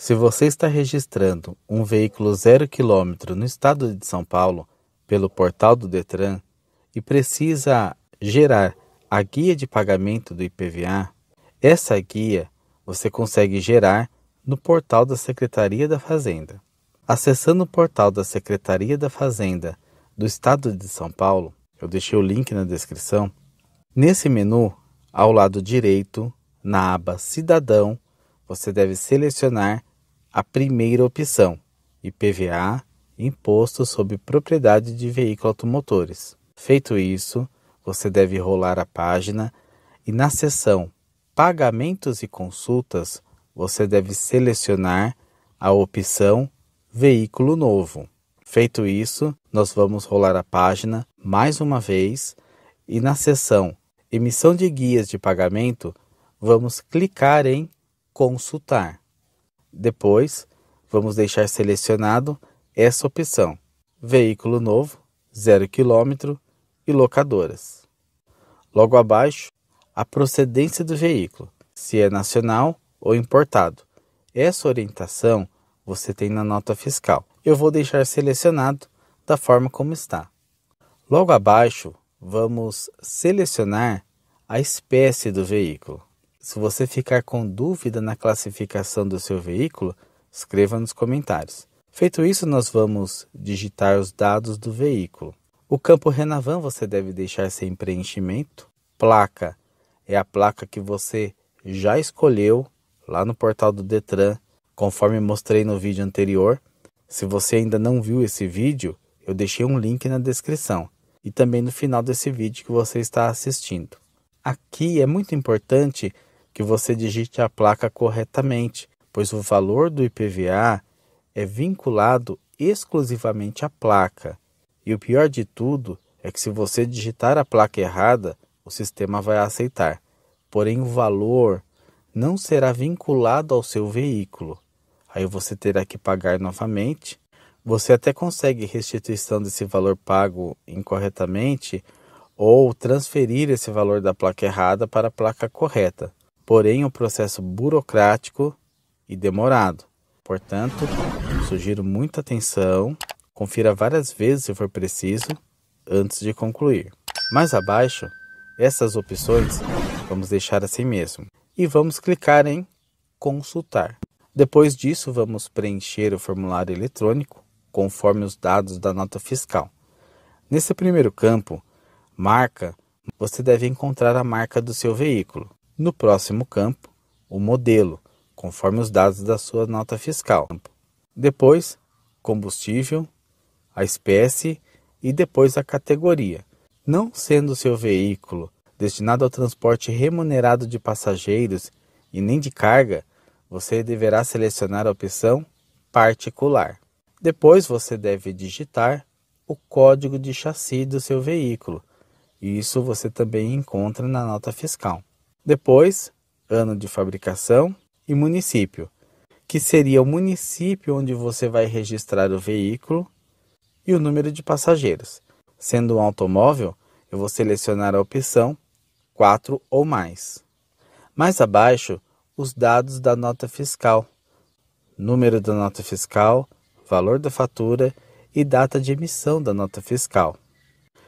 Se você está registrando um veículo zero quilômetro no estado de São Paulo pelo portal do Detran e precisa gerar a guia de pagamento do IPVA, essa guia você consegue gerar no portal da Secretaria da Fazenda. Acessando o portal da Secretaria da Fazenda do Estado de São Paulo, eu deixei o link na descrição. Nesse menu, ao lado direito, na aba Cidadão, você deve selecionar a primeira opção, IPVA, Imposto sobre Propriedade de Veículos Automotores. Feito isso, você deve rolar a página e na seção Pagamentos e Consultas, você deve selecionar a opção Veículo Novo. Feito isso, nós vamos rolar a página mais uma vez e na seção Emissão de Guias de Pagamento, vamos clicar em Consultar. Depois, vamos deixar selecionado essa opção: veículo novo, 0 km e locadoras. Logo abaixo, a procedência do veículo, se é nacional ou importado. Essa orientação você tem na nota fiscal. Eu vou deixar selecionado da forma como está. Logo abaixo, vamos selecionar a espécie do veículo. Se você ficar com dúvida na classificação do seu veículo, escreva nos comentários. Feito isso, nós vamos digitar os dados do veículo. O campo Renavan você deve deixar sem preenchimento. Placa é a placa que você já escolheu lá no portal do Detran, conforme mostrei no vídeo anterior. Se você ainda não viu esse vídeo, eu deixei um link na descrição e também no final desse vídeo que você está assistindo. Aqui é muito importante que você digite a placa corretamente, pois o valor do IPVA é vinculado exclusivamente à placa. E o pior de tudo é que se você digitar a placa errada, o sistema vai aceitar. Porém, o valor não será vinculado ao seu veículo. Aí você terá que pagar novamente. Você até consegue restituição desse valor pago incorretamente ou transferir esse valor da placa errada para a placa correta porém um processo burocrático e demorado. Portanto, sugiro muita atenção, confira várias vezes se for preciso antes de concluir. Mais abaixo, essas opções vamos deixar assim mesmo e vamos clicar em consultar. Depois disso, vamos preencher o formulário eletrônico conforme os dados da nota fiscal. Nesse primeiro campo, marca, você deve encontrar a marca do seu veículo. No próximo campo, o modelo, conforme os dados da sua nota fiscal. Depois, combustível, a espécie e depois a categoria. Não sendo seu veículo destinado ao transporte remunerado de passageiros e nem de carga, você deverá selecionar a opção particular. Depois você deve digitar o código de chassi do seu veículo. Isso você também encontra na nota fiscal. Depois, ano de fabricação e município, que seria o município onde você vai registrar o veículo e o número de passageiros. Sendo um automóvel, eu vou selecionar a opção 4 ou mais. Mais abaixo, os dados da nota fiscal: número da nota fiscal, valor da fatura e data de emissão da nota fiscal.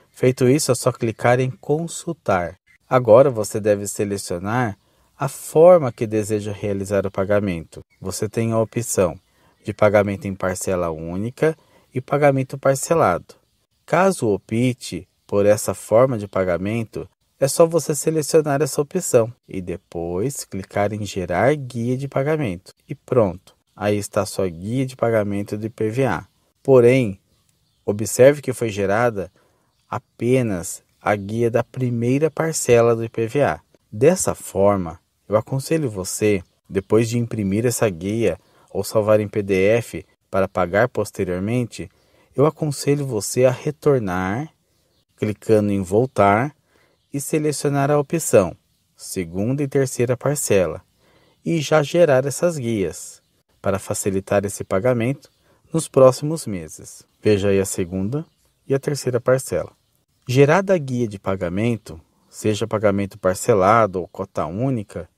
Feito isso, é só clicar em consultar. Agora você deve selecionar a forma que deseja realizar o pagamento. Você tem a opção de pagamento em parcela única e pagamento parcelado. Caso opte por essa forma de pagamento, é só você selecionar essa opção e depois clicar em gerar guia de pagamento e pronto. Aí está sua guia de pagamento do IPVA. Porém, observe que foi gerada apenas a guia da primeira parcela do IPVA. Dessa forma, eu aconselho você, depois de imprimir essa guia ou salvar em PDF para pagar posteriormente, eu aconselho você a retornar, clicando em voltar e selecionar a opção segunda e terceira parcela e já gerar essas guias para facilitar esse pagamento nos próximos meses. Veja aí a segunda e a terceira parcela. Gerada a guia de pagamento, seja pagamento parcelado ou cota única,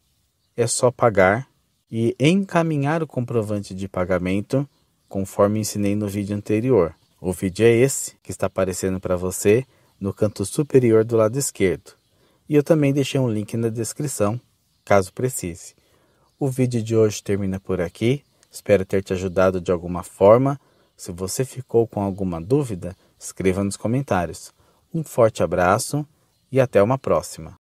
é só pagar e encaminhar o comprovante de pagamento, conforme ensinei no vídeo anterior. O vídeo é esse que está aparecendo para você no canto superior do lado esquerdo. E eu também deixei um link na descrição, caso precise. O vídeo de hoje termina por aqui. Espero ter te ajudado de alguma forma. Se você ficou com alguma dúvida, escreva nos comentários. Um forte abraço e até uma próxima!